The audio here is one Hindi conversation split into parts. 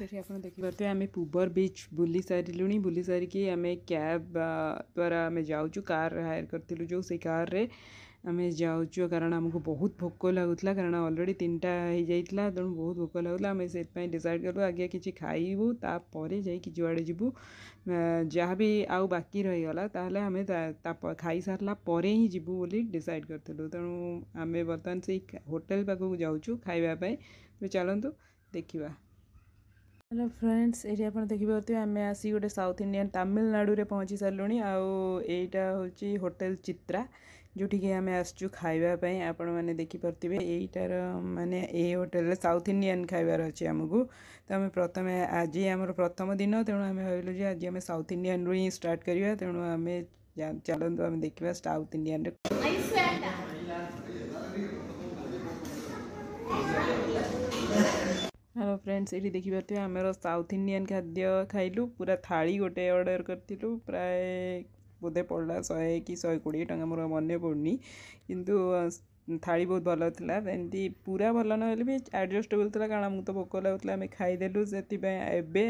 देखते आम पुबर बीच बुले सारू बुले सारिकी आम क्या द्वारा आम जाऊ कार हायर करूँ जो से कार रे आम जाऊ कारण आमको बहुत भोक लगुला कारण अलरेडी तीन टाइम तेणु बहुत भोक लगुला आम से डिसाइड करूँ आगे कि खाइबू ताप जाए जहाँ भी आउ बाकी रहीगला तेल आम खाई सारापर ही जीव डिसाइड करूँ तेणु आम बर्तमान से होटेल पाक जाऊँ खाइबापी चलतु देखा हेलो फ्रेंड्स ये आप देखिपे आम आस गए साउथ इंडियन तमिलनाडु रे पहुंची सारे या हूँ होटेल चित्रा जोटि आम आसचु खावापी आपण मैंने देखिपर यार मानने ये होटेल साउथ इंडियान खाइबार अच्छे आमको तो आम प्रथम आज आम प्रथम दिन तेणु आम भाव आज आम साउथ इंडियान रु स्टार्ट करवा तेणु आम चलत आम देखा साउथ इंडियान रे ହ୍ୟାଲୋ ଫ୍ରେଣ୍ଡସ୍ ଏଇଠି ଦେଖିପାରୁଥିବେ ଆମର ସାଉଥ୍ ଇଣ୍ଡିଆନ୍ ଖାଦ୍ୟ ଖାଇଲୁ ପୁରା ଥାଳି ଗୋଟେ ଅର୍ଡ଼ର୍ କରିଥିଲୁ ପ୍ରାୟ ବୋଧେ ପଡ଼ିଲା ଶହେ କି ଶହେ କୋଡ଼ିଏ ଟଙ୍କା ମୋର ମନେ ପଡ଼ୁନି କିନ୍ତୁ थाली बहुत भल था एमती पूरा भल न आडजस्टेबल था कारण आमको तो भोक लगता आम खाईदेलु से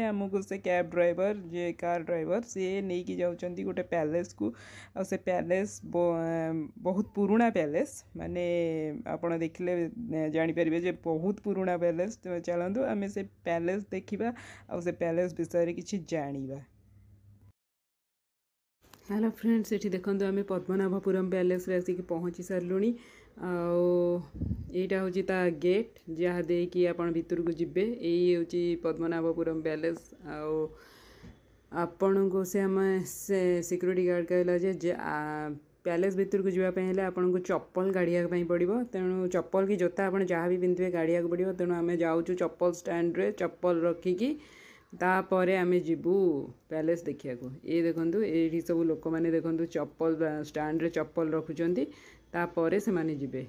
आमको से क्या ड्राइवर जे कार ड्राइवर सी नहीं जाऊँच गोटे प्यालेस को से प्यालेस बहुत पुराणा प्यालेस मानने आपत देखने जापर जे बहुत पुराणा प्यालेस तो चलतु आम से प्यालेस देखा आ प्यालेस विषय किसी जाना हेलो फ्रेंड्स ये देखो आम पद्मनाभपुरम पैलेस आसिक पहुँची सारू आईटा हूँ ता गेट जहाँ दे कि आपर को जब ये पद्मनाभपुरम पैलेस आपण को से आम से सिक्यूरीटी गार्ड कहला प्यालेस भितर को जीपे आपको चप्पल काढ़ाई पड़ो तेणु चप्पल की जोता आप जहाँ भी पिंधे काढ़ाक पड़ो तेणु आम जाऊ चप्पल स्टाण्रे चप्पल रखिकी ତାପରେ ଆମେ ଯିବୁ ପ୍ୟାଲେସ୍ ଦେଖିବାକୁ ଏ ଦେଖନ୍ତୁ ଏଇଠି ସବୁ ଲୋକମାନେ ଦେଖନ୍ତୁ ଚପଲ ଷ୍ଟାଣ୍ଡରେ ଚପଲ ରଖୁଛନ୍ତି ତାପରେ ସେମାନେ ଯିବେ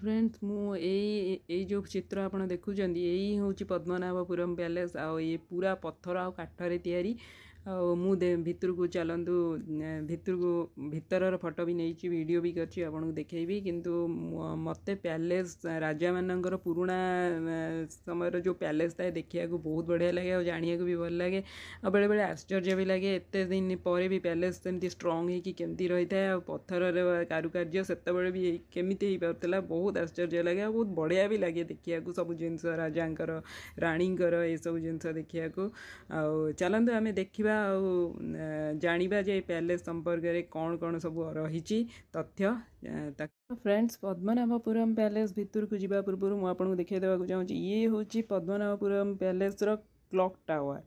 ଫ୍ରେଣ୍ଡସ୍ ମୁଁ ଏଇ ଏଇ ଯେଉଁ ଚିତ୍ର ଆପଣ ଦେଖୁଛନ୍ତି ଏଇ ହେଉଛି ପଦ୍ମନାଭପୁରମ୍ ପ୍ୟାଲେସ୍ ଆଉ ଏ ପୁରା ପଥର ଆଉ କାଠରେ ତିଆରି आउ भर को चलतु भितर को भितर फटो भी नहीं वीडियो भी करछि कर देखी कि मत प्यालेस राजा मान पुणा समय जो प्यालेस था देखा बहुत बढ़िया लगे और जानिया को भी भल लगे बेले बेले आश्चर्य भी लगे एत दिन पर भी प्यालेस एमती स्ट्रंग होमती रही था पथर रुकार्य से भी केमी पार्ला बहुत आश्चर्य लगे बहुत भी लगे देखा सब जिनस राजा राणी ये सब जिनस देखा चलतु आम देखा ଦେଖିବା ଆଉ ଜାଣିବା ଯେ ପ୍ୟାଲେସ୍ ସମ୍ପର୍କରେ କ'ଣ କ'ଣ ସବୁ ରହିଛି ତଥ୍ୟ ଫ୍ରେଣ୍ଡସ୍ ପଦ୍ମନାଭପୁରମ୍ ପ୍ୟାଲେସ୍ ଭିତରକୁ ଯିବା ପୂର୍ବରୁ ମୁଁ ଆପଣଙ୍କୁ ଦେଖାଇ ଦେବାକୁ ଚାହୁଁଛି ଇଏ ହେଉଛି ପଦ୍ମନାଭପୁରମ୍ ପ୍ୟାଲେସ୍ର କ୍ଲକ୍ ଟାୱାର୍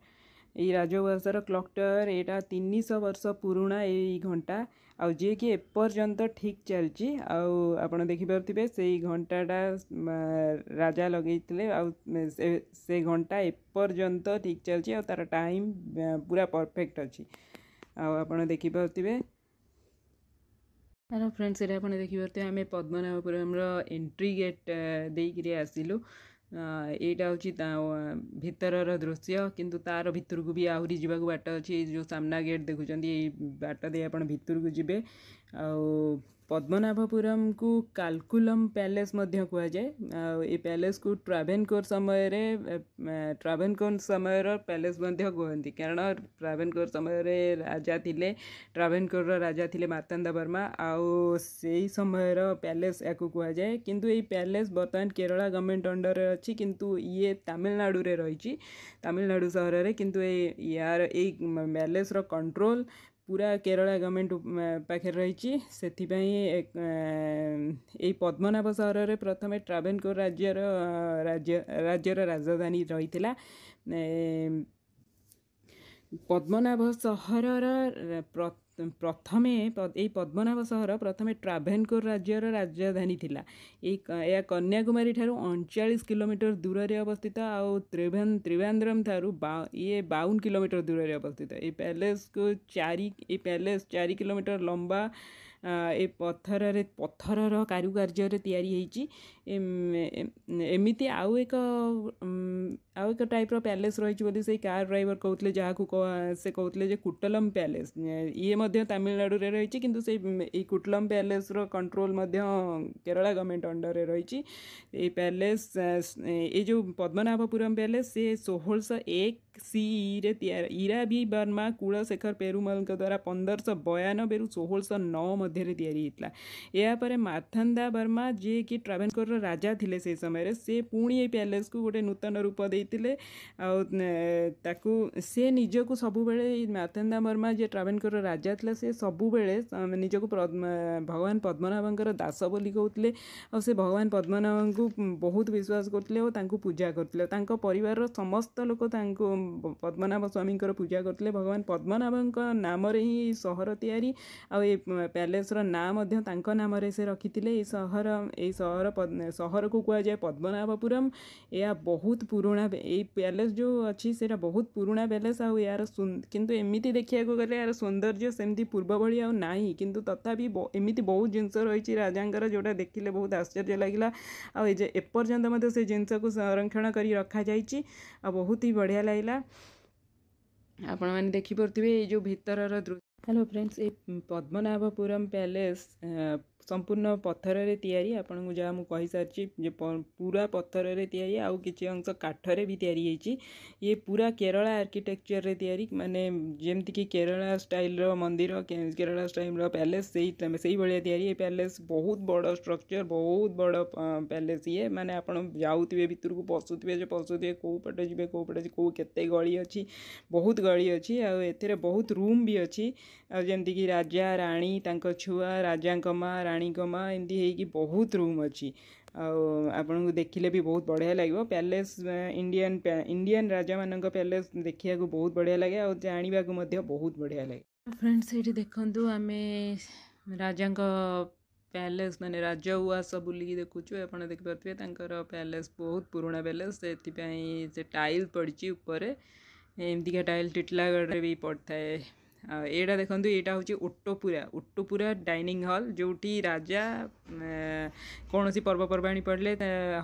ଏଇ ରାଜଭାଷାର କ୍ଲକ୍ ଟାୱାର୍ ଏଇଟା ତିନିଶହ ବର୍ଷ ପୁରୁଣା ଏଇ ଘଣ୍ଟା ଆଉ ଯିଏକି ଏପର୍ଯ୍ୟନ୍ତ ଠିକ୍ ଚାଲିଛି ଆଉ ଆପଣ ଦେଖିପାରୁଥିବେ ସେଇ ଘଣ୍ଟାଟା ରାଜା ଲଗେଇଥିଲେ ଆଉ ସେ ଘଣ୍ଟା ଏପର୍ଯ୍ୟନ୍ତ ଠିକ୍ ଚାଲିଛି ଆଉ ତା'ର ଟାଇମ୍ ପୁରା ପରଫେକ୍ଟ ଅଛି ଆଉ ଆପଣ ଦେଖିପାରୁଥିବେ ହ୍ୟାଲୋ ଫ୍ରେଣ୍ଡସ୍ ଏଇଟା ଆପଣ ଦେଖିପାରୁଥିବେ ଆମେ ପଦ୍ମନାଭପୁରମର ଏଣ୍ଟ୍ରି ଗେଟ୍ ଦେଇକିରି ଆସିଲୁ ଏଇଟା ହେଉଛି ତା ଭିତରର ଦୃଶ୍ୟ କିନ୍ତୁ ତା'ର ଭିତରକୁ ବି ଆହୁରି ଯିବାକୁ ବାଟ ଅଛି ଏଇ ଯେଉଁ ସାମ୍ନା ଗେଟ୍ ଦେଖୁଛନ୍ତି ଏଇ ବାଟ ଦେଇ ଆପଣ ଭିତରକୁ ଯିବେ ଆଉ ପଦ୍ମନାଭପୁରମକୁ କାଲକୁଲମ୍ ପ୍ୟାଲେସ୍ ମଧ୍ୟ କୁହାଯାଏ ଆଉ ଏ ପ୍ୟାଲେସ୍କୁ ଟ୍ରାଭେନକୋର ସମୟରେ ଟ୍ରାଭେନକୋର ସମୟର ପ୍ୟାଲେସ୍ ମଧ୍ୟ କୁହନ୍ତି କାରଣ ଟ୍ରାଭେନକୋର ସମୟରେ ରାଜା ଥିଲେ ଟ୍ରାଭେନକୋରର ରାଜା ଥିଲେ ମାର୍ତାଣ୍ଡ ବର୍ମା ଆଉ ସେଇ ସମୟର ପ୍ୟାଲେସ୍ ଏହାକୁ କୁହାଯାଏ କିନ୍ତୁ ଏଇ ପ୍ୟାଲେସ୍ ବର୍ତ୍ତମାନ କେରଳ ଗଭର୍ଣ୍ଣମେଣ୍ଟ ଅଣ୍ଡରରେ ଅଛି କିନ୍ତୁ ଇଏ ତାମିଲନାଡ଼ୁରେ ରହିଛି ତାମିଲନାଡ଼ୁ ସହରରେ କିନ୍ତୁ ଏଇ ଏହାର ଏଇ ପ୍ୟାଲେସ୍ର କଣ୍ଟ୍ରୋଲ୍ ପୁରା କେରଳା ଗଭର୍ଣ୍ଣମେଣ୍ଟ ପାଖରେ ରହିଛି ସେଥିପାଇଁ ଏଇ ପଦ୍ମନାଭ ସହରରେ ପ୍ରଥମେ ଟ୍ରାଭେନକୋର ରାଜ୍ୟର ରାଜ୍ୟ ରାଜ୍ୟର ରାଜଧାନୀ ରହିଥିଲା ପଦ୍ମନାଭ ସହରର ପ୍ର प्रथम यही पद्मनाभ सहर प्रथम ट्राभेनकोर राज्यर राजधानी थी यह कन्याकुमारी ठार अणचाश कोमीटर दूर से अवस्थित आउ त्रिभेन त्रिवेन्द्रम ठार ये बावन किलोमीटर दूर से अवस्थित ये पैलेस को चारि ये प्यालेस चार कोमीटर लंबा ଏ ପଥରରେ ପଥରର କାରୁକାର୍ଯ୍ୟରେ ତିଆରି ହେଇଛି ଏମିତି ଆଉ ଏକ ଆଉ ଏକ ଟାଇପ୍ର ପ୍ୟାଲେସ୍ ରହିଛି ବୋଲି ସେଇ କାର୍ ଡ୍ରାଇଭର୍ କହୁଥିଲେ ଯାହାକୁ ସେ କହୁଥିଲେ ଯେ କୁଟଲମ୍ ପ୍ୟାଲେସ୍ ଇଏ ମଧ୍ୟ ତାମିଲନାଡ଼ୁରେ ରହିଛି କିନ୍ତୁ ସେଇ ଏଇ କୁଟଲମ୍ ପ୍ୟାଲେସ୍ର କଣ୍ଟ୍ରୋଲ୍ ମଧ୍ୟ କେରଳ ଗଭର୍ଣ୍ଣମେଣ୍ଟ ଅଣ୍ଡରରେ ରହିଛି ଏଇ ପ୍ୟାଲେସ୍ ଏ ଯେଉଁ ପଦ୍ମନାଭପୁରମ୍ ପ୍ୟାଲେସ୍ ସେ ଷୋହଳଶହ ଏକ सीरे इरा भी बर्मा कूलशेखर पेरुमल द्वारा पंदरश बयानबे षोल नौ मध्य यापर मार्थंदा बर्मा जी की ट्रावेलकर राजा थे से समय से पुणी ये प्यालेस को गोटे नूत रूप दे से निजक सबूत मार्थंदा बर्मा जी ट्रावेलकोर राजा थी सब सबुब निजक भगवान पद्मनाभं दास बोली कहते और से भगवान पद्मनाभ को बहुत विश्वास करूजा पूजा करते पर समस्त लोक पद्मनाभ स्वामी पूजा करते भगवान पद्मनाभ नाम सहर तैयारी आ प्यालेसर नाम नाम से रखी थे सहर को कह जाए पद्मनाभपुरम यह बहुत पुराणा प्यालेस जो अच्छी से बहुत पुराणा प्यालेस यार कितु एमती देखा गले यार सौंदर्य सेम पूर्व भाई आई कि तथा एमती बहुत जिन रही राजा जो देखने बहुत आश्चर्य लगला आज एपर्तंत से जिनस को संरक्षण कर रखा जा बहुत ही बढ़िया लगे ହେଲା ଆପଣମାନେ ଦେଖିପାରୁଥିବେ ଏଇ ଯେଉଁ ଭିତରର ଦୃ ହ୍ୟାଲୋ ଫ୍ରେଣ୍ଡସ୍ ଏଇ ପଦ୍ମନାଭପୁରମ୍ ପ୍ୟାଲେସ୍ संपूर्ण पथर से या को जहाँ मुझे सारी पूरा पत्थर तैयारी आउ कि अंश काठर भी या ये पूरा केरला आर्किटेक्चर या मानने जमीक केरला स्टाइल मंदिर केरला स्टाइल प्यालेस से या प्यालेस बहुत बड़ स्ट्रक्चर बहुत बड़ प्यालेस ये मैंने आपुवे भितर को पशुवे जो पशुवे कौपट जी कौपट जी कौ के गली अच्छी बहुत गली अच्छी आउ बहुत रूम भी अच्छी ଆଉ ଯେମିତିକି ରାଜା ରାଣୀ ତାଙ୍କ ଛୁଆ ରାଜାଙ୍କ ମା' ରାଣୀଙ୍କ ମା' ଏମିତି ହେଇକି ବହୁତ ରୁମ୍ ଅଛି ଆଉ ଆପଣଙ୍କୁ ଦେଖିଲେ ବି ବହୁତ ବଢ଼ିଆ ଲାଗିବ ପ୍ୟାଲେସ୍ ଇଣ୍ଡିଆନ୍ ଇଣ୍ଡିଆନ୍ ରାଜାମାନଙ୍କ ପ୍ୟାଲେସ୍ ଦେଖିବାକୁ ବହୁତ ବଢ଼ିଆ ଲାଗେ ଆଉ ଜାଣିବାକୁ ମଧ୍ୟ ବହୁତ ବଢ଼ିଆ ଲାଗେ ଫ୍ରେଣ୍ଡସ୍ ସେଇଠି ଦେଖନ୍ତୁ ଆମେ ରାଜାଙ୍କ ପ୍ୟାଲେସ୍ ମାନେ ରାଜ ଉଆସ ବୁଲିକି ଦେଖୁଛୁ ଆପଣ ଦେଖିପାରୁଥିବେ ତାଙ୍କର ପ୍ୟାଲେସ୍ ବହୁତ ପୁରୁଣା ପ୍ୟାଲେସ୍ ସେଥିପାଇଁ ସେ ଟାଇଲ୍ ପଡ଼ିଛି ଉପରେ ଏମିତିକା ଟାଇଲ୍ ଟିଟଲାଗଡ଼ରେ ବି ପଡ଼ିଥାଏ यहाँ देखते यहाँ हूँ उट्टोपुरा उट्टोपुरा डाइनिंग हल जो राजा कौन सी पर्वपर्वाणी पड़े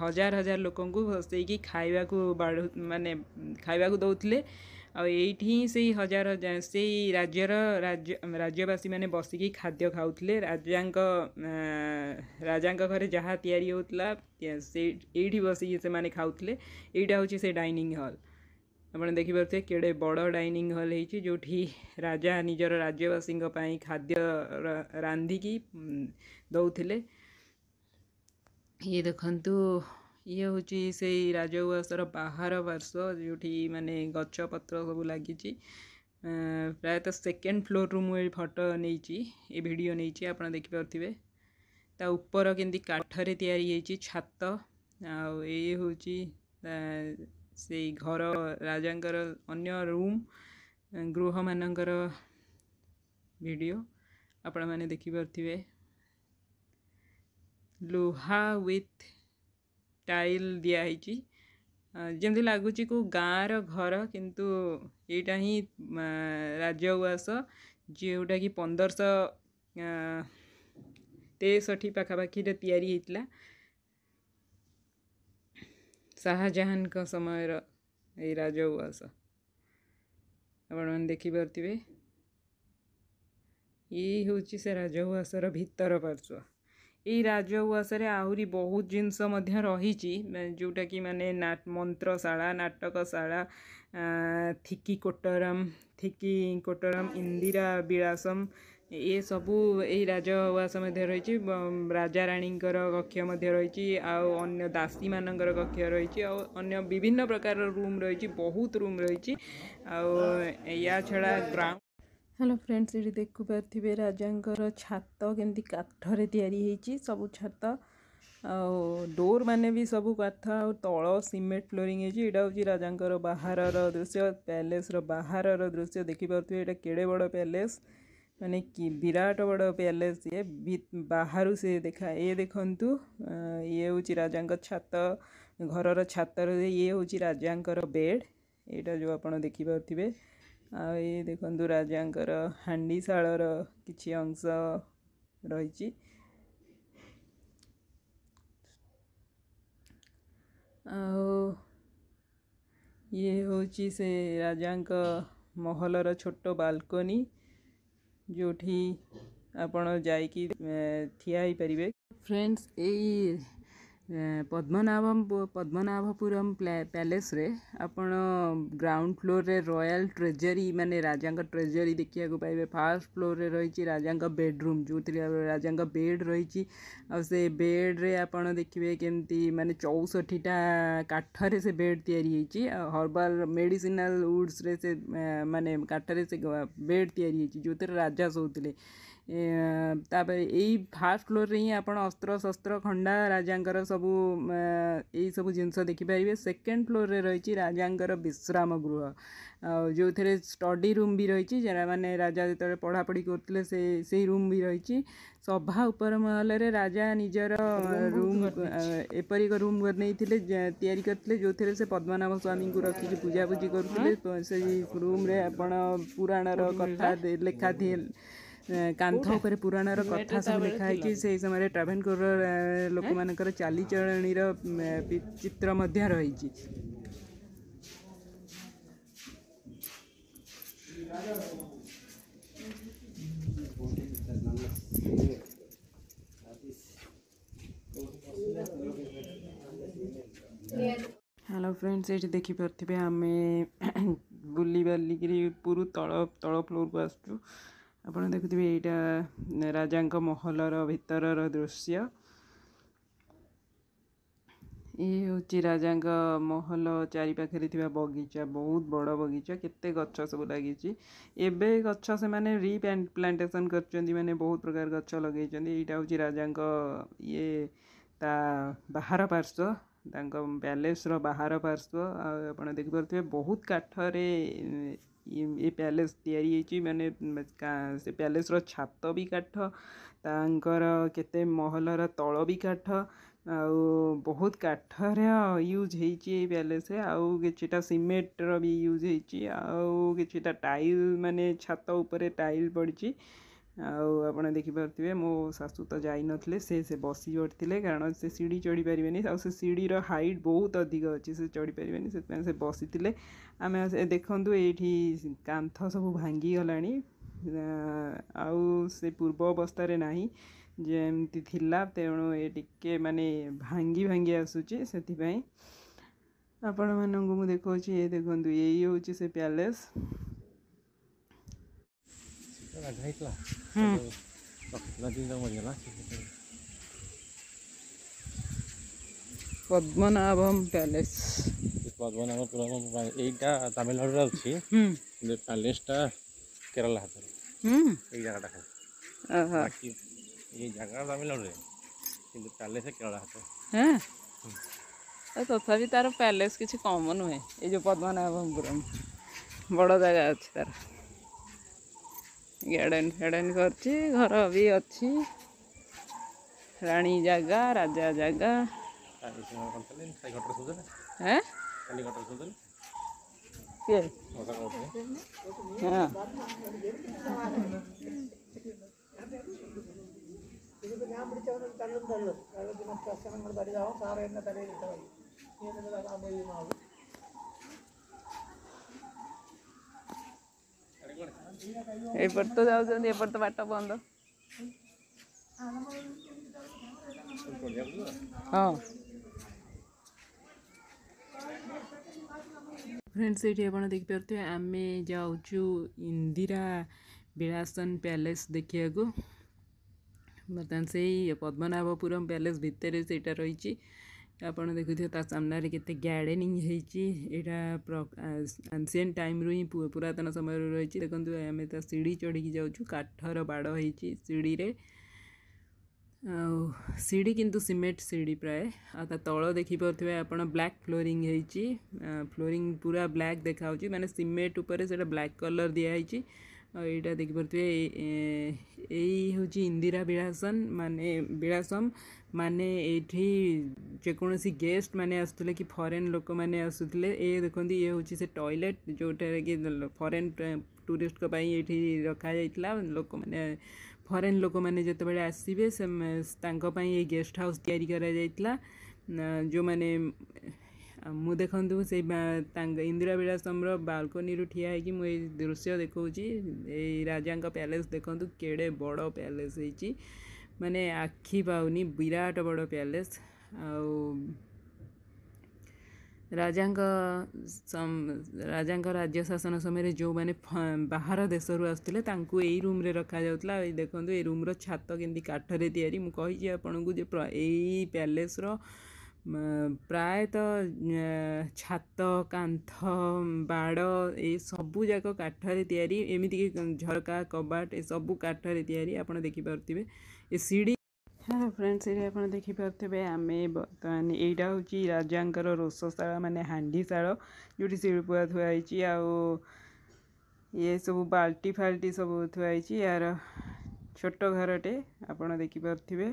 हजार हजार लोक बस खाइवा मान खावाक दौले आई से हजार हजार से राज्यर राज्यवास मैंने बसिक खाद्य खाऊ राजा राजा घर जहाँ या बस से खाऊ हूँ से डाइनिंग हल आपने देखिपे कि गोटे बड़ डाइनिंग हल हो जो राजा निजर राज्यवासी खाद्य रांधिकी दौले ये देखु ये हूँ से राजवास बाहर पार्श्व जो मानने गचपत सब लगी प्रायत सेकेंड फ्लोर रु फटो नहीं भिड नहीं देखिपे ऊपर कमी काठ छात आ ସେଇ ଘର ରାଜାଙ୍କର ଅନ୍ୟ ରୁମ୍ ଗୃହମାନଙ୍କର ଭିଡ଼ିଓ ଆପଣମାନେ ଦେଖିପାରୁଥିବେ ଲୁହା ୱିଥ୍ ଟାଇଲ୍ ଦିଆହେଇଛି ଯେମିତି ଲାଗୁଛି କେଉଁ ଗାଁର ଘର କିନ୍ତୁ ଏଇଟା ହିଁ ରାଜଉଆସ ଯେଉଁଟାକି ପନ୍ଦରଶହ ତେଷଠି ପାଖାପାଖିରେ ତିଆରି ହେଇଥିଲା शाहजहां समय राजवास आपखिपे ये हूँ से राजवास भितर पार्श्व यही राजवास आहुरी बहुत जिनस रही जोटा कि मानने मंत्रशाला नाटकशाला थिकी कोटरम थिकी कोटरम इंदिरा विलासम ଏସବୁ ଏଇ ରାଜଉଆସ ମଧ୍ୟ ରହିଛି ରାଜାରାଣୀଙ୍କର କକ୍ଷ ମଧ୍ୟ ରହିଛି ଆଉ ଅନ୍ୟ ଦାସୀମାନଙ୍କର କକ୍ଷ ରହିଛି ଆଉ ଅନ୍ୟ ବିଭିନ୍ନ ପ୍ରକାରର ରୁମ୍ ରହିଛି ବହୁତ ରୁମ୍ ରହିଛି ଆଉ ୟା ଛଡ଼ା ଗ୍ରାଉଣ୍ଡ ହ୍ୟାଲୋ ଫ୍ରେଣ୍ଡସ୍ ଏଠି ଦେଖୁପାରୁଥିବେ ରାଜାଙ୍କର ଛାତ କେମିତି କାଠରେ ତିଆରି ହେଇଛି ସବୁ ଛାତ ଆଉ ଡୋର୍ ମାନେ ବି ସବୁ କାଠ ଆଉ ତଳ ସିମେଣ୍ଟ ଫ୍ଲୋରିଂ ହେଇଛି ଏଇଟା ହେଉଛି ରାଜାଙ୍କର ବାହାରର ଦୃଶ୍ୟ ପ୍ୟାଲେସ୍ର ବାହାରର ଦୃଶ୍ୟ ଦେଖିପାରୁଥିବେ ଏଇଟା କେଡ଼େ ବଡ଼ ପ୍ୟାଲେସ୍ ମାନେ କି ବିରାଟ ବଡ଼ ପ୍ୟାଲେସ୍ ଇଏ ବାହାରୁ ସେ ଦେଖା ଏ ଦେଖନ୍ତୁ ଇଏ ହେଉଛି ରାଜାଙ୍କ ଛାତ ଘରର ଛାତର ଇଏ ହେଉଛି ରାଜାଙ୍କର ବେଡ଼୍ ଏଇଟା ଯେଉଁ ଆପଣ ଦେଖିପାରୁଥିବେ ଆଉ ଏ ଦେଖନ୍ତୁ ରାଜାଙ୍କର ହାଣ୍ଡିଶାଳର କିଛି ଅଂଶ ରହିଛି ଆଉ ଇଏ ହେଉଛି ସେ ରାଜାଙ୍କ ମହଲର ଛୋଟ ବାଲକୋନି जो आप ठिया फ्रेंड्स अं, पद्मनाभम पद्मनाभपुर प्यालेस आपण ग्राउंड फ्लोर रे रॉयल ट्रेजरी मानने राजा ट्रेजरी देखा पाइबे फास्ट फ्लोर रे रही राजा बेडरूम जो थे राजा बेड रही से बेड्रे आप देखिए केमती मानते चौसठीटा काठर से बेड या हर्बाल मेडिनाल उड्स मानने काठर से बेड या जो थे राजा सोते ତାପରେ ଏଇ ଫାର୍ଷ୍ଟ ଫ୍ଲୋର୍ରେ ହିଁ ଆପଣ ଅସ୍ତ୍ରଶସ୍ତ୍ର ଖଣ୍ଡା ରାଜାଙ୍କର ସବୁ ଏଇସବୁ ଜିନିଷ ଦେଖିପାରିବେ ସେକେଣ୍ଡ ଫ୍ଲୋର୍ରେ ରହିଛି ରାଜାଙ୍କର ବିଶ୍ରାମ ଗୃହ ଆଉ ଯେଉଁଥିରେ ଷ୍ଟଡ଼ି ରୁମ୍ ବି ରହିଛି ଯେଉଁମାନେ ରାଜା ଯେତେବେଳେ ପଢ଼ାପଢ଼ି କରୁଥିଲେ ସେ ସେଇ ରୁମ୍ ବି ରହିଛି ସଭା ଉପର ମହଲରେ ରାଜା ନିଜର ରୁମ୍ ଏପରି ଏକ ରୁମ୍ ବନେଇଥିଲେ ତିଆରି କରିଥିଲେ ଯେଉଁଥିରେ ସେ ପଦ୍ମନାଭ ସ୍ୱାମୀଙ୍କୁ ରଖିକି ପୂଜାପୂଜି କରୁଥିଲେ ସେଇ ରୁମ୍ରେ ଆପଣ ପୁରାଣର କଥା ଲେଖା କାନ୍ଥ ଉପରେ ପୁରାଣର କଥା ସବୁ ଲେଖା ହେଇକି ସେଇ ସମୟରେ ଟ୍ରାଭେନକୋର ଲୋକମାନଙ୍କର ଚାଲିଚଳଣିର ଚିତ୍ର ମଧ୍ୟ ରହିଛି ହ୍ୟାଲୋ ଫ୍ରେଣ୍ଡ ସେଇଠି ଦେଖିପାରୁଥିବେ ଆମେ ବୁଲି ବାଲିକିରି ଉପରୁ ତଳ ତଳ ଫ୍ଲୋର୍କୁ ଆସୁଛୁ ଆପଣ ଦେଖୁଥିବେ ଏଇଟା ରାଜାଙ୍କ ମହଲର ଭିତରର ଦୃଶ୍ୟ ଇଏ ହେଉଛି ରାଜାଙ୍କ ମହଲ ଚାରିପାଖରେ ଥିବା ବଗିଚା ବହୁତ ବଡ଼ ବଗିଚା କେତେ ଗଛ ସବୁ ଲାଗିଛି ଏବେ ଗଛ ସେମାନେ ରିପ୍ଲାଣ୍ଟେସନ୍ କରିଛନ୍ତି ମାନେ ବହୁତ ପ୍ରକାର ଗଛ ଲଗେଇଛନ୍ତି ଏଇଟା ହେଉଛି ରାଜାଙ୍କ ଇଏ ତା ବାହାର ପାର୍ଶ୍ୱ ତାଙ୍କ ପ୍ୟାଲେସ୍ର ବାହାର ପାର୍ଶ୍ୱ ଆଉ ଆପଣ ଦେଖିପାରୁଥିବେ ବହୁତ କାଠରେ ये प्यालेस तैयारी मैंने से प्यालेस रो छात भी काठ ताकर केते महलर तल भी काठ आउ बहुत काठर यूज हो प्यालेस आउ किटा सीमेंट रो भी यूज हो टाइल माने छात टाइल पड़ी ଆଉ ଆପଣ ଦେଖିପାରୁଥିବେ ମୋ ଶାଶୁ ତ ଯାଇନଥିଲେ ସେ ସେ ବସି ଚଢ଼ିଥିଲେ କାରଣ ସେ ସିଡ଼ି ଚଢ଼ି ପାରିବେନି ଆଉ ସେ ସିଡ଼ିର ହାଇଟ୍ ବହୁତ ଅଧିକ ଅଛି ସେ ଚଢ଼ି ପାରିବେନି ସେଥିପାଇଁ ସେ ବସିଥିଲେ ଆମେ ଦେଖନ୍ତୁ ଏଇଠି କାନ୍ଥ ସବୁ ଭାଙ୍ଗିଗଲାଣି ଆଉ ସେ ପୂର୍ବ ଅବସ୍ଥାରେ ନାହିଁ ଯେମିତି ଥିଲା ତେଣୁ ଏ ଟିକେ ମାନେ ଭାଙ୍ଗି ଭାଙ୍ଗି ଆସୁଛି ସେଥିପାଇଁ ଆପଣମାନଙ୍କୁ ମୁଁ ଦେଖାଉଛି ଏ ଦେଖନ୍ତୁ ଏଇ ହେଉଛି ସେ ପ୍ୟାଲେସ୍ घातला नदीला गेला पद्मनाभम প্যালেস পদ্মনাভম প্যালেস এইটা তামিলনাড়ুর আছে কিন্তু প্যালেসটা কেরালা হাতে এই জায়গাটা বাকি এই জায়গা তামিলনাড়ুরে কিন্তু প্যালেসে কেরালা হাতে হ্যাঁ তথাপি তার প্যালেস কিছু কমন নুহে এই যে পদ্মনাভমপুরম বড় জায়গা আছে তার ଗାର୍ଡ଼େନ୍ ଫାର୍ଡ଼େନ୍ କରିଛି ଘର ବି ଅଛି ରାଣୀ ଜାଗା ରାଜା ଜାଗା କିଏ ഞാൻ ଏପଟେ ତ ଯାଉଛନ୍ତି ଏପଟେ ତ ବାଟ ବନ୍ଦ ହଁ ଫ୍ରେଣ୍ଡସ୍ ଏଇଠି ଆପଣ ଦେଖିପାରୁଥିବେ ଆମେ ଯାଉଛୁ ଇନ୍ଦିରା ବିଳାସନ ପ୍ୟାଲେସ୍ ଦେଖିବାକୁ ବର୍ତ୍ତମାନ ସେଇ ପଦ୍ମନାଭପୁରମ୍ ପ୍ୟାଲେସ୍ ଭିତରେ ସେଇଟା ରହିଛି ଆପଣ ଦେଖୁଥିବେ ତା ସାମ୍ନାରେ କେତେ ଗାର୍ଡ଼େନିଂ ହେଇଛି ଏଇଟା ଆନ୍ସିଏଣ୍ଟ ଟାଇମ୍ରୁ ହିଁ ପୁରାତନ ସମୟରୁ ରହିଛି ଦେଖନ୍ତୁ ଆମେ ତା ସିଡ଼ି ଚଢ଼ିକି ଯାଉଛୁ କାଠର ବାଡ଼ ହେଇଛି ସିଡ଼ିରେ ଆଉ ସିଡ଼ି କିନ୍ତୁ ସିମେଣ୍ଟ ସିଡ଼ି ପ୍ରାୟ ଆଉ ତା ତଳ ଦେଖିପାରୁଥିବେ ଆପଣ ବ୍ଲାକ୍ ଫ୍ଲୋରିଂ ହେଇଛି ଫ୍ଲୋରିଂ ପୁରା ବ୍ଲାକ୍ ଦେଖାହେଉଛି ମାନେ ସିମେଣ୍ଟ ଉପରେ ସେଇଟା ବ୍ଲାକ୍ କଲର୍ ଦିଆହେଇଛି ଏଇଟା ଦେଖିପାରୁଥିବେ ଏଇ ହେଉଛି ଇନ୍ଦିରା ବିଳାସନ ମାନେ ବିଳାସମ ମାନେ ଏଇଠି ଯେକୌଣସି ଗେଷ୍ଟ ମାନେ ଆସୁଥିଲେ କି ଫରେନ୍ ଲୋକମାନେ ଆସୁଥିଲେ ଏ ଦେଖନ୍ତି ଇଏ ହେଉଛି ସେ ଟଏଲେଟ୍ ଯେଉଁଠାରେ କି ଫରେନ୍ ଟୁରିଷ୍ଟଙ୍କ ପାଇଁ ଏଇଠି ରଖାଯାଇଥିଲା ଲୋକମାନେ ଫରେନ୍ ଲୋକମାନେ ଯେତେବେଳେ ଆସିବେ ସେ ତାଙ୍କ ପାଇଁ ଏଇ ଗେଷ୍ଟ ହାଉସ୍ ତିଆରି କରାଯାଇଥିଲା ଯେଉଁମାନେ ମୁଁ ଦେଖନ୍ତୁ ସେଇ ଇନ୍ଦିରା ବିଳାସମ୍ର ବାଲକୋନିରୁ ଠିଆ ହେଇକି ମୁଁ ଏଇ ଦୃଶ୍ୟ ଦେଖାଉଛି ଏଇ ରାଜାଙ୍କ ପ୍ୟାଲେସ୍ ଦେଖନ୍ତୁ କେଡ଼େ ବଡ଼ ପ୍ୟାଲେସ୍ ହେଇଛି ମାନେ ଆଖି ପାଉନି ବିରାଟ ବଡ଼ ପ୍ୟାଲେସ୍ ଆଉ ରାଜାଙ୍କ ରାଜାଙ୍କ ରାଜ୍ୟ ଶାସନ ସମୟରେ ଯେଉଁମାନେ ବାହାର ଦେଶରୁ ଆସୁଥିଲେ ତାଙ୍କୁ ଏଇ ରୁମ୍ରେ ରଖାଯାଉଥିଲା ଏଇ ଦେଖନ୍ତୁ ଏଇ ରୁମ୍ର ଛାତ କେମିତି କାଠରେ ତିଆରି ମୁଁ କହିଛି ଆପଣଙ୍କୁ ଯେ ଏଇ ପ୍ୟାଲେସ୍ର ପ୍ରାୟତଃ ଛାତ କାନ୍ଥ ବାଡ଼ ଏ ସବୁଯାକ କାଠରେ ତିଆରି ଏମିତିକି ଝରକା କବାଟ ଏସବୁ କାଠରେ ତିଆରି ଆପଣ ଦେଖିପାରୁଥିବେ ଏ ସିଡ଼ି ହ୍ୟାଲୋ ଫ୍ରେଣ୍ଡସ୍ ଏଠି ଆପଣ ଦେଖିପାରୁଥିବେ ଆମେ ବର୍ତ୍ତମାନ ଏଇଟା ହେଉଛି ରାଜାଙ୍କର ରୋଷଶାଳ ମାନେ ହାଣ୍ଡିଶାଳ ଯେଉଁଠି ଶିଳ୍ପୁଆ ଥୁଆ ହେଇଛି ଆଉ ଇଏ ସବୁ ବାଲ୍ଟି ଫାଲ୍ଟି ସବୁ ଥୁଆ ହେଇଛି ଏହାର ଛୋଟ ଘରଟେ ଆପଣ ଦେଖିପାରୁଥିବେ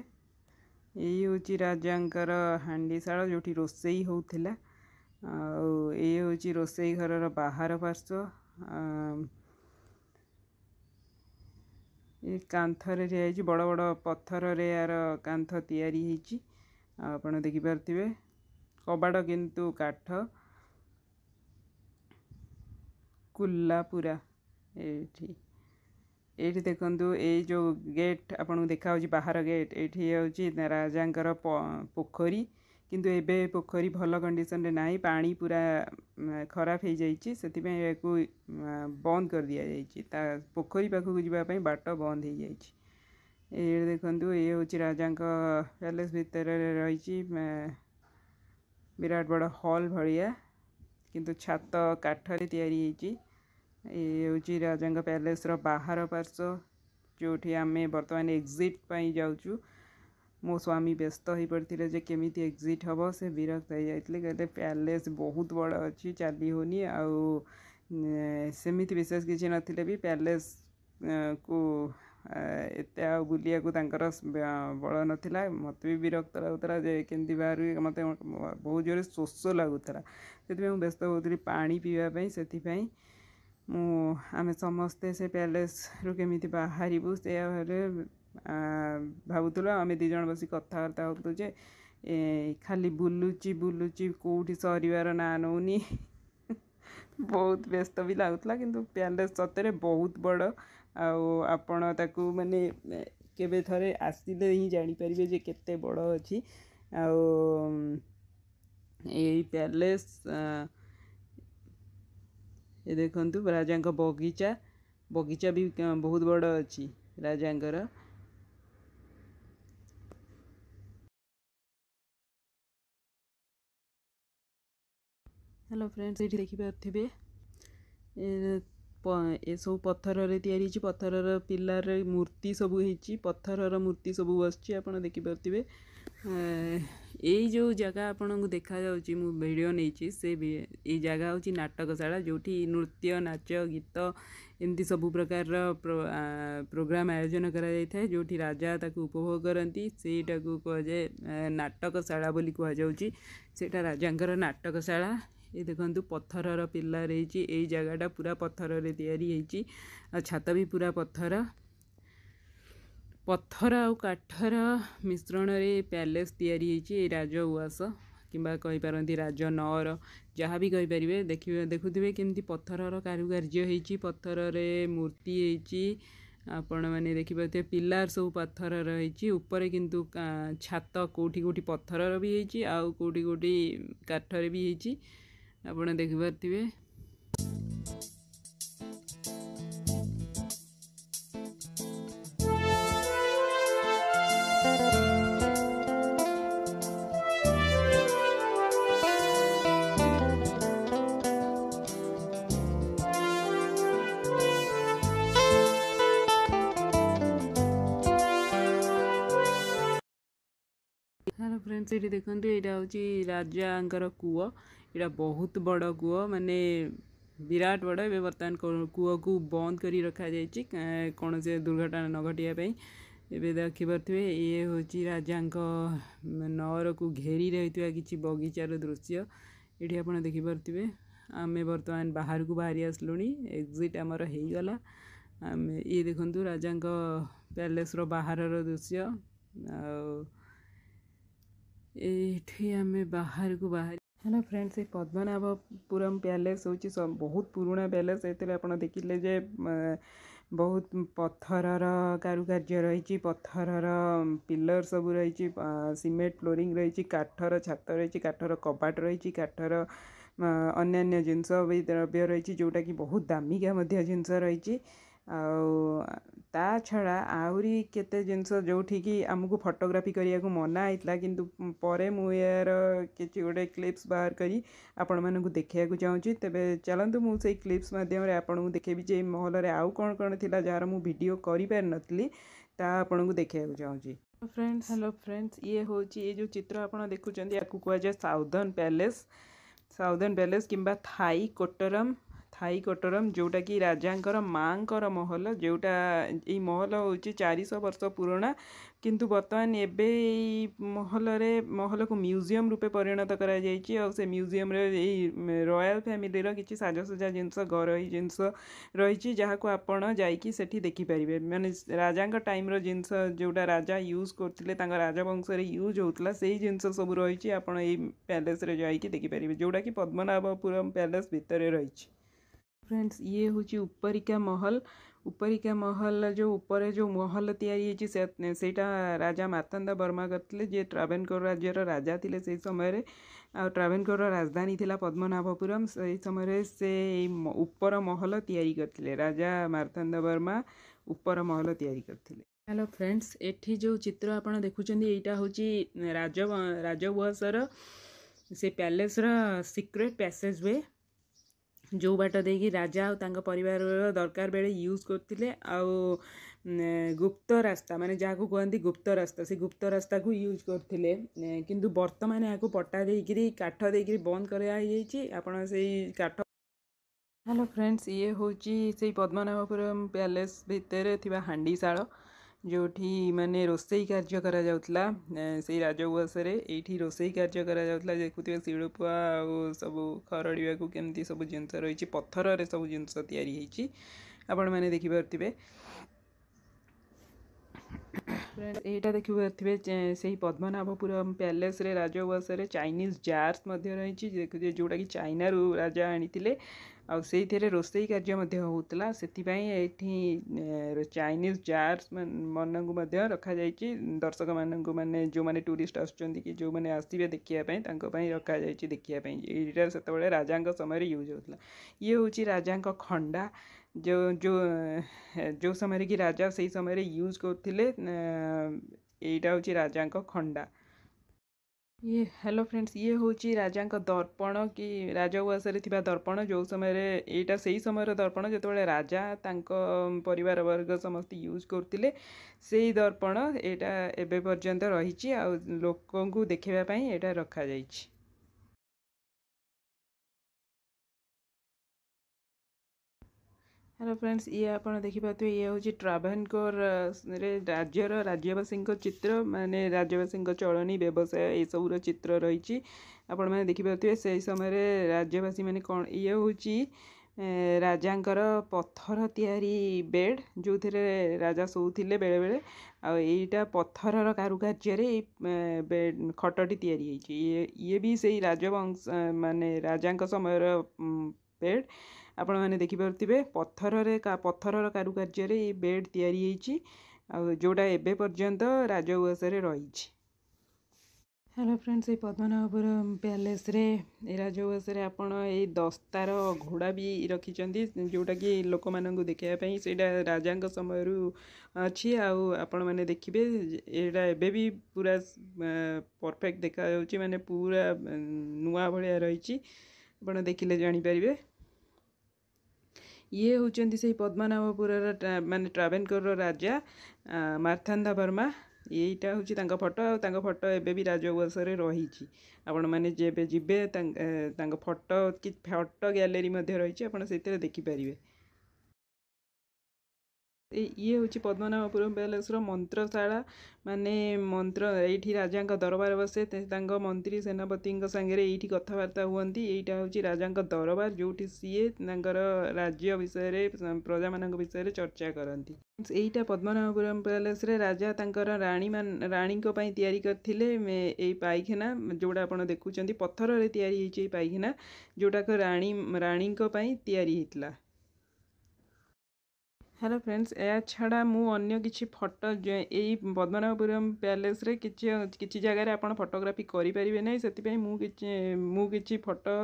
ଏଇ ହେଉଛି ରାଜାଙ୍କର ହାଣ୍ଡିଶାଳ ଯେଉଁଠି ରୋଷେଇ ହେଉଥିଲା ଆଉ ଏଇ ହେଉଛି ରୋଷେଇ ଘରର ବାହାର ପାର୍ଶ୍ୱ ଏ କାନ୍ଥରେ ହେଇଛି ବଡ଼ ବଡ଼ ପଥରରେ ଏହାର କାନ୍ଥ ତିଆରି ହେଇଛି ଆପଣ ଦେଖିପାରୁଥିବେ କବାଟ କିନ୍ତୁ କାଠ କୁଲା ପୁରା ଏଇଠି ଏଇଠି ଦେଖନ୍ତୁ ଏଇ ଯେଉଁ ଗେଟ୍ ଆପଣଙ୍କୁ ଦେଖାହେଉଛି ବାହାର ଗେଟ୍ ଏଇଠି ହେଉଛି ରାଜାଙ୍କର ପୋଖରୀ କିନ୍ତୁ ଏବେ ପୋଖରୀ ଭଲ କଣ୍ଡିସନରେ ନାହିଁ ପାଣି ପୁରା ଖରାପ ହେଇଯାଇଛି ସେଥିପାଇଁ ଏହାକୁ ବନ୍ଦ କରିଦିଆଯାଇଛି ତା ପୋଖରୀ ପାଖକୁ ଯିବା ପାଇଁ ବାଟ ବନ୍ଦ ହେଇଯାଇଛି ଏ ଦେଖନ୍ତୁ ଏ ହେଉଛି ରାଜାଙ୍କ ପ୍ୟାଲେସ୍ ଭିତରେ ରହିଛି ବିରାଟ ବଡ଼ ହଲ୍ ଭଳିଆ କିନ୍ତୁ ଛାତ କାଠରେ ତିଆରି ହେଇଛି यह राजा प्यालेस बाहर पार्श्व जो आम बर्तमान एक्जिट पाई जाऊ मो स्वामी व्यस्त हो पड़े जे केमी एक्जिट हे से विरक्त हो जाते कह प्यालेस बहुत बड़ अच्छी चाली होनी आमती विशेष किसी ना भी प्यालेस को ये बुलाया बल ना मत भी विरक्त लगुता केमती बाहर मत बहुत जोर शोष लगुता से व्यस्त होती पा पीवाई से ମୁଁ ଆମେ ସମସ୍ତେ ସେ ପ୍ୟାଲେସ୍ରୁ କେମିତି ବାହାରିବୁ ସେଇଆ ହେଲେ ଭାବୁଥିଲୁ ଆମେ ଦୁଇ ଜଣ ବସି କଥାବାର୍ତ୍ତା ହେଉଥିଲୁ ଯେ ଖାଲି ବୁଲୁଛି ବୁଲୁଛି କେଉଁଠି ସରିବାର ନାଁ ନେଉନି ବହୁତ ବ୍ୟସ୍ତ ବି ଲାଗୁଥିଲା କିନ୍ତୁ ପ୍ୟାଲେସ୍ ସତରେ ବହୁତ ବଡ଼ ଆଉ ଆପଣ ତାକୁ ମାନେ କେବେ ଥରେ ଆସିଲେ ହିଁ ଜାଣିପାରିବେ ଯେ କେତେ ବଡ଼ ଅଛି ଆଉ ଏଇ ପ୍ୟାଲେସ୍ ଏ ଦେଖନ୍ତୁ ରାଜାଙ୍କ ବଗିଚା ବଗିଚା ବି ବହୁତ ବଡ଼ ଅଛି ରାଜାଙ୍କର ହ୍ୟାଲୋ ଫ୍ରେଣ୍ଡସ୍ ଏଇଠି ଦେଖିପାରୁଥିବେ ଏସବୁ ପଥରରେ ତିଆରି ହେଇଛି ପଥରର ପିଲାରେ ମୂର୍ତ୍ତି ସବୁ ହେଇଛି ପଥରର ମୂର୍ତ୍ତି ସବୁ ବସିଛି ଆପଣ ଦେଖିପାରୁଥିବେ ଏଇ ଯେଉଁ ଜାଗା ଆପଣଙ୍କୁ ଦେଖାଯାଉଛି ମୁଁ ଭିଡ଼ିଓ ନେଇଛି ସେ ଏଇ ଜାଗା ହେଉଛି ନାଟକଶାଳା ଯେଉଁଠି ନୃତ୍ୟ ନାଚ ଗୀତ ଏମିତି ସବୁ ପ୍ରକାରର ପ୍ରୋଗ୍ରାମ୍ ଆୟୋଜନ କରାଯାଇଥାଏ ଯେଉଁଠି ରାଜା ତାକୁ ଉପଭୋଗ କରନ୍ତି ସେଇଟାକୁ କୁହାଯାଏ ନାଟକଶାଳା ବୋଲି କୁହାଯାଉଛି ସେଇଟା ରାଜାଙ୍କର ନାଟକଶାଳା ଏ ଦେଖନ୍ତୁ ପଥରର ପିଲର୍ ହେଇଛି ଏଇ ଜାଗାଟା ପୁରା ପଥରରେ ତିଆରି ହେଇଛି ଆଉ ଛାତ ବି ପୁରା ପଥର ପଥର ଆଉ କାଠର ମିଶ୍ରଣରେ ପ୍ୟାଲେସ୍ ତିଆରି ହେଇଛି ଏଇ ରାଜ ଉଆସ କିମ୍ବା କହିପାରନ୍ତି ରାଜ ନଅର ଯାହା ବି କହିପାରିବେ ଦେଖିବେ ଦେଖୁଥିବେ କେମିତି ପଥରର କାରୁକାର୍ଯ୍ୟ ହେଇଛି ପଥରରେ ମୂର୍ତ୍ତି ହେଇଛି ଆପଣମାନେ ଦେଖିପାରୁଥିବେ ପିଲାର ସବୁ ପଥରର ହେଇଛି ଉପରେ କିନ୍ତୁ ଛାତ କେଉଁଠି କେଉଁଠି ପଥରର ବି ହେଇଛି ଆଉ କେଉଁଠି କେଉଁଠି କାଠରେ ବି ହେଇଛି ଆପଣ ଦେଖିପାରୁଥିବେ ସେଇଠି ଦେଖନ୍ତୁ ଏଇଟା ହେଉଛି ରାଜାଙ୍କର କୂଅ ଏଇଟା ବହୁତ ବଡ଼ କୂଅ ମାନେ ବିରାଟ ବଡ଼ ଏବେ ବର୍ତ୍ତମାନ କୂଅକୁ ବନ୍ଦ କରି ରଖାଯାଇଛି କୌଣସି ଦୁର୍ଘଟଣା ନ ଘଟିବା ପାଇଁ ଏବେ ଦେଖିପାରୁଥିବେ ଇଏ ହେଉଛି ରାଜାଙ୍କ ନଅରକୁ ଘେରି ରହିଥିବା କିଛି ବଗିଚାର ଦୃଶ୍ୟ ଏଠି ଆପଣ ଦେଖିପାରୁଥିବେ ଆମେ ବର୍ତ୍ତମାନ ବାହାରକୁ ବାହାରି ଆସିଲୁଣି ଏକ୍ଜିଟ୍ ଆମର ହେଇଗଲା ଆମେ ଇଏ ଦେଖନ୍ତୁ ରାଜାଙ୍କ ପ୍ୟାଲେସ୍ର ବାହାରର ଦୃଶ୍ୟ ଆଉ बाहर बाहर को. एलो फ्रेन्ड पद्मनाभपुरम प्यालेस बहुत देखिले प्यालेसले बहुत पथर काुक्य रहि पथर र पर्स काठर छात फ्लोरिङ काठर छत रहिठर काठर रहिर अन्य जिन्स द्रव्य कि बहुत दामिक जिस रहि ଆଉ ତା ଛଡ଼ା ଆହୁରି କେତେ ଜିନିଷ ଯେଉଁଠିକି ଆମକୁ ଫଟୋଗ୍ରାଫି କରିବାକୁ ମନା ହେଇଥିଲା କିନ୍ତୁ ପରେ ମୁଁ ଏହାର କିଛି ଗୋଟେ କ୍ଲିପ୍ସ ବାହାର କରି ଆପଣମାନଙ୍କୁ ଦେଖାଇବାକୁ ଚାହୁଁଛି ତେବେ ଚାଲନ୍ତୁ ମୁଁ ସେଇ କ୍ଲିପ୍ସ ମାଧ୍ୟମରେ ଆପଣଙ୍କୁ ଦେଖେଇବି ଯେ ମହଲରେ ଆଉ କ'ଣ କ'ଣ ଥିଲା ଯାହାର ମୁଁ ଭିଡ଼ିଓ କରିପାରିନଥିଲି ତାହା ଆପଣଙ୍କୁ ଦେଖାଇବାକୁ ଚାହୁଁଛି फ्रेंड्स हेलो फ्रेंड्स ये हूँ ये जो चित्र आपड़ देखुं या कुआए साउदर्न प्यालेस साउदर्न प्यालेस कि थाई कोटरम थाई कटरम जोटा कि राजा माँ का महल जोटा य महल हूँ चार शह वर्ष पुराणा किंतु बर्तमान एवं महल महल को म्यूजियम रूपे परिणत कर म्यूजियम रयाल फैमिली किसी साजसजा जिनस घर जिनस रही जहाँ को आप जाए देखिपर मैंने राजा टाइम रिनस जो राजा यूज करते राजवंश यूज होता से ही जिनस सब रही आप प्यालेस जाइ देखिपर जोटा कि पद्मनाभपुरम प्यालेस भितर रही फ्रेंड्स ये हूँ उपरिका महल उपरिका महल जो ऊपर जो महल सेटा राजा मातंद वर्मा करते ट्रावेनकोर राज्य राजा थे से समय ट्रावेनकोर राजधानी थी पद्मनाभपुरम से समय से ऊपर महल तैयारी राजा मार्तंद वर्मा ऊपर महल तैयारी करते हेलो फ्रेंड्स एटी जो चित्र आप देखुं यहाँ हूँ राज राजवहसर से प्यालेसर रिक्रेट पैसेज वे जो बाट दे कि राजा पर दरकार बेले यूज करते गुप्त रास्ता माने जहाँ को कहते गुप्त रास्ता से गुप्त रास्ता को यूज करते कि बर्तमान यहाँ पटा देकर काठ दे बंद कराई आपठ हेलो फ्रेंड्स ये हूँ से पद्मनाभपुरम प्यालेस भितर हाँ ଯେଉଁଠି ମାନେ ରୋଷେଇ କାର୍ଯ୍ୟ କରାଯାଉଥିଲା ସେଇ ରାଜଉଆସରେ ଏଇଠି ରୋଷେଇ କାର୍ଯ୍ୟ କରାଯାଉଥିଲା ଦେଖୁଥିବେ ଶିଳୁପୁଆ ଆଉ ସବୁ ଖରଡ଼ିବାକୁ କେମିତି ସବୁ ଜିନିଷ ରହିଛି ପଥରରେ ସବୁ ଜିନିଷ ତିଆରି ହେଇଛି ଆପଣମାନେ ଦେଖିପାରୁଥିବେ ଏଇଟା ଦେଖିପାରୁଥିବେ ସେଇ ପଦ୍ମନାଭପୁରମ୍ ପ୍ୟାଲେସ୍ରେ ରାଜଉଆସରେ ଚାଇନିଜ୍ ଜାର୍ସ ମଧ୍ୟ ରହିଛି ଦେଖୁଥିବେ ଯେଉଁଟାକି ଚାଇନାରୁ ରାଜା ଆଣିଥିଲେ आईरे रोष कार्य होता से चाइनिज जार मन को रखा जा दर्शक मान मैंने जो मैंने टूरीस्ट आने आसवे देखापी रखा जा देखापी यहाँ से राजा समय यूज होता ये हूँ राजा खंडा जो जो जो समय कि राजा से समय यूज करा हूँ राजा खंडा ଇଏ ହ୍ୟାଲୋ ଫ୍ରେଣ୍ଡସ୍ ଇଏ ହେଉଛି ରାଜାଙ୍କ ଦର୍ପଣ କି ରାଜା ଉଆସରେ ଥିବା ଦର୍ପଣ ଯେଉଁ ସମୟରେ ଏଇଟା ସେଇ ସମୟର ଦର୍ପଣ ଯେତେବେଳେ ରାଜା ତାଙ୍କ ପରିବାର ବର୍ଗ ସମସ୍ତେ ୟୁଜ୍ କରୁଥିଲେ ସେଇ ଦର୍ପଣ ଏଇଟା ଏବେ ପର୍ଯ୍ୟନ୍ତ ରହିଛି ଆଉ ଲୋକଙ୍କୁ ଦେଖାଇବା ପାଇଁ ଏଇଟା ରଖାଯାଇଛି हेलो फ्रेंड्स ये आप देखिपे ये हूँ ट्राभेकर राज्यर राज्यवासी चित्र मानने राज्यवासी चलनी व्यवसाय ये सब चित्र रही आपण से समय राज्यवासी मैंने कौन ये हूँ राजा पथर तैयारी बेड जो थे राजा शोले बेले बेले आईटा पथर रुकार्य खटटी या ये भी से राजवंश मान राजा समय बेड ଆପଣମାନେ ଦେଖିପାରୁଥିବେ ପଥରରେ ପଥରର କାରୁକାର୍ଯ୍ୟରେ ଏଇ ବେଡ଼୍ ତିଆରି ହେଇଛି ଆଉ ଯେଉଁଟା ଏବେ ପର୍ଯ୍ୟନ୍ତ ରାଜଉଆସରେ ରହିଛି ହ୍ୟାଲୋ ଫ୍ରେଣ୍ଡସ୍ ଏଇ ପଦ୍ମନାଭପୁର ପ୍ୟାଲେସ୍ରେ ଏ ରାଜଉଆସରେ ଆପଣ ଏଇ ଦସ୍ତାର ଘୋଡ଼ା ବି ରଖିଛନ୍ତି ଯେଉଁଟାକି ଲୋକମାନଙ୍କୁ ଦେଖାଇବା ପାଇଁ ସେଇଟା ରାଜାଙ୍କ ସମୟରୁ ଅଛି ଆଉ ଆପଣମାନେ ଦେଖିବେ ଏଇଟା ଏବେ ବି ପୁରା ପରଫେକ୍ଟ ଦେଖାଯାଉଛି ମାନେ ପୁରା ନୂଆ ଭଳିଆ ରହିଛି ଆପଣ ଦେଖିଲେ ଜାଣିପାରିବେ ଇଏ ହେଉଛନ୍ତି ସେଇ ପଦ୍ମନାଭପୁରର ମାନେ ଟ୍ରାଭେନକରର ରାଜା ମାର୍ଥାନ୍ଧା ବର୍ମା ଏଇଟା ହେଉଛି ତାଙ୍କ ଫଟୋ ଆଉ ତାଙ୍କ ଫଟୋ ଏବେ ବି ରାଜବଂଶରେ ରହିଛି ଆପଣମାନେ ଯେବେ ଯିବେ ତାଙ୍କ ଫଟୋ କି ଫଟୋ ଗ୍ୟାଲେରୀ ମଧ୍ୟ ରହିଛି ଆପଣ ସେଥିରେ ଦେଖିପାରିବେ ଇଏ ହେଉଛି ପଦ୍ମନାଭପୁରମ ପ୍ୟାଲେସର ମନ୍ତ୍ରଶାଳା ମାନେ ମନ୍ତ୍ର ଏଇଠି ରାଜାଙ୍କ ଦରବାର ବସେ ତାଙ୍କ ମନ୍ତ୍ରୀ ସେନାପତିଙ୍କ ସାଙ୍ଗରେ ଏଇଠି କଥାବାର୍ତ୍ତା ହୁଅନ୍ତି ଏଇଟା ହେଉଛି ରାଜାଙ୍କ ଦରବାର ଯେଉଁଠି ସିଏ ତାଙ୍କର ରାଜ୍ୟ ବିଷୟରେ ପ୍ରଜାମାନଙ୍କ ବିଷୟରେ ଚର୍ଚ୍ଚା କରନ୍ତି ଏଇଟା ପଦ୍ମନାଭପୁରମ ପ୍ୟାଲେସ୍ରେ ରାଜା ତାଙ୍କର ରାଣୀ ରାଣୀଙ୍କ ପାଇଁ ତିଆରି କରିଥିଲେ ଏଇ ପାଇଖାନା ଯେଉଁଟା ଆପଣ ଦେଖୁଛନ୍ତି ପଥରରେ ତିଆରି ହେଇଛି ଏଇ ପାଇଖାନା ଯେଉଁଟାକ ରାଣୀ ରାଣୀଙ୍କ ପାଇଁ ତିଆରି ହେଇଥିଲା हेलो फ्रेंड्स या छाड़ा मु अन्य किछि फोटो जो एई पद्मनाभपुरम पैलेस रे किछि किछि जगह रे आपण फोटोग्राफी करि परिबे नै सेति पई मु किछि मु किछि फोटो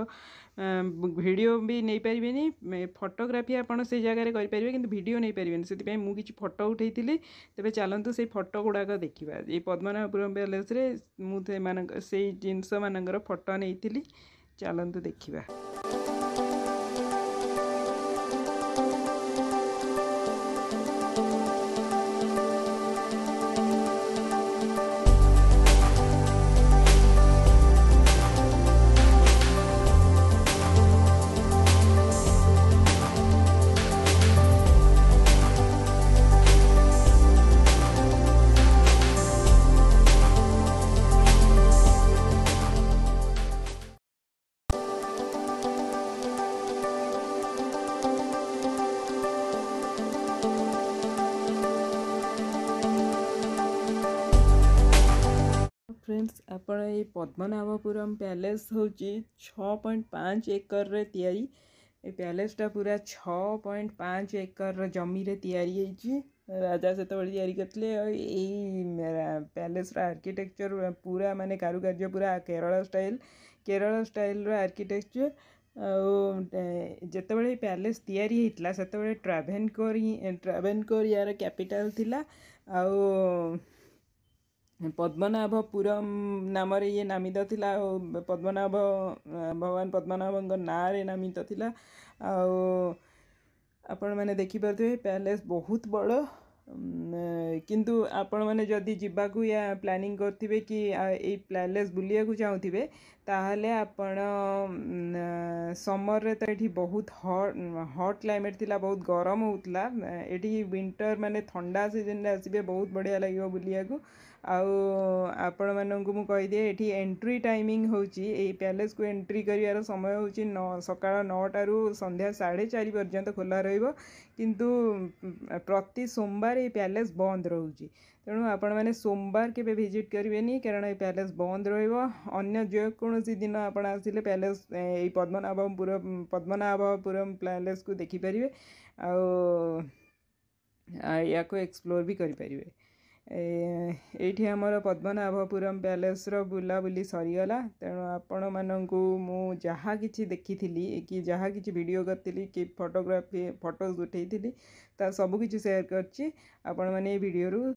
वीडियो भी नै परिबे नै फोटोग्राफी आपण से जगह रे करि परिबे किंतु वीडियो नै परिबे नै सेति पई मु किछि फोटो उठैथिली तबे चालंतु से फोटो गुडा क देखिबा ए पद्मनाभपुरम पैलेस रे मु थे मानक सेई जिंस मानकर फोटो नैथिली चालंतु देखिबा फ्रेंड्स आप पद्मनाभपुरम प्यालेस हूँ छ पॉइंट पाँच एकर रे तैयारी प्यालेसटा पूरा छ पॉइंट पाँच एकर रे जमी में तैयारी राजा से तैयारी तो करते प्यालेसर आर्किटेक्चर पूरा मानने कारुकार पूरा Kerala style Kerala style architecture जिते प्यालेस या से ट्राभेनकोर ही ट्राभेनकोर यार कैपिटल थिला आउ ପଦ୍ମନାଭପୁରମ୍ ନାମରେ ଇଏ ନାମିତ ଥିଲା ଆଉ ପଦ୍ମନାଭ ଭଗବାନ ପଦ୍ମନାଭଙ୍କ ନାଁରେ ନାମିତ ଥିଲା ଆଉ ଆପଣମାନେ ଦେଖିପାରୁଥିବେ ପ୍ୟାଲେସ୍ ବହୁତ ବଡ଼ କିନ୍ତୁ ଆପଣମାନେ ଯଦି ଯିବାକୁ ୟା ପ୍ଲାନିଂ କରିଥିବେ କି ଏଇ ପ୍ୟାଲେସ୍ ବୁଲିବାକୁ ଚାହୁଁଥିବେ ତାହେଲେ ଆପଣ ସମରରେ ତ ଏଠି ବହୁତ ହଟ୍ ହଟ୍ କ୍ଲାଇମେଟ୍ ଥିଲା ବହୁତ ଗରମ ହେଉଥିଲା ଏଠି ୱିଣ୍ଟର ମାନେ ଥଣ୍ଡା ସିଜନରେ ଆସିବେ ବହୁତ ବଢ଼ିଆ ଲାଗିବ ବୁଲିବାକୁ ଆଉ ଆପଣମାନଙ୍କୁ ମୁଁ କହିଦିଏ ଏଠି ଏଣ୍ଟ୍ରି ଟାଇମିଂ ହେଉଛି ଏଇ ପ୍ୟାଲେସ୍କୁ ଏଣ୍ଟ୍ରି କରିବାର ସମୟ ହେଉଛି ନଅ ସକାଳ ନଅଟାରୁ ସନ୍ଧ୍ୟା ସାଢ଼େ ଚାରି ପର୍ଯ୍ୟନ୍ତ ଖୋଲା ରହିବ କିନ୍ତୁ ପ୍ରତି ସୋମବାର ଏଇ ପ୍ୟାଲେସ୍ ବନ୍ଦ ରହୁଛି तेणु आपण मैंने सोमवार केजिट करेंगे नहीं कारण ये प्यालेस बंद रन्य जेकोसी दिन आपड़ आसे प्यालेस पद्मनाभपुर पद्मनाभपुरम प्यालेस को देखिपर आक एक्सप्लोर भी करें ये आम पद्मनाभपुरम प्यालेस बुलाबूली सरीगला तेणु आपण मानक जहाँ कि देखी थी कि जहाँ कि भिड करी कि फटोग्राफी फटोज उठे सबकि सेयार कर भिडर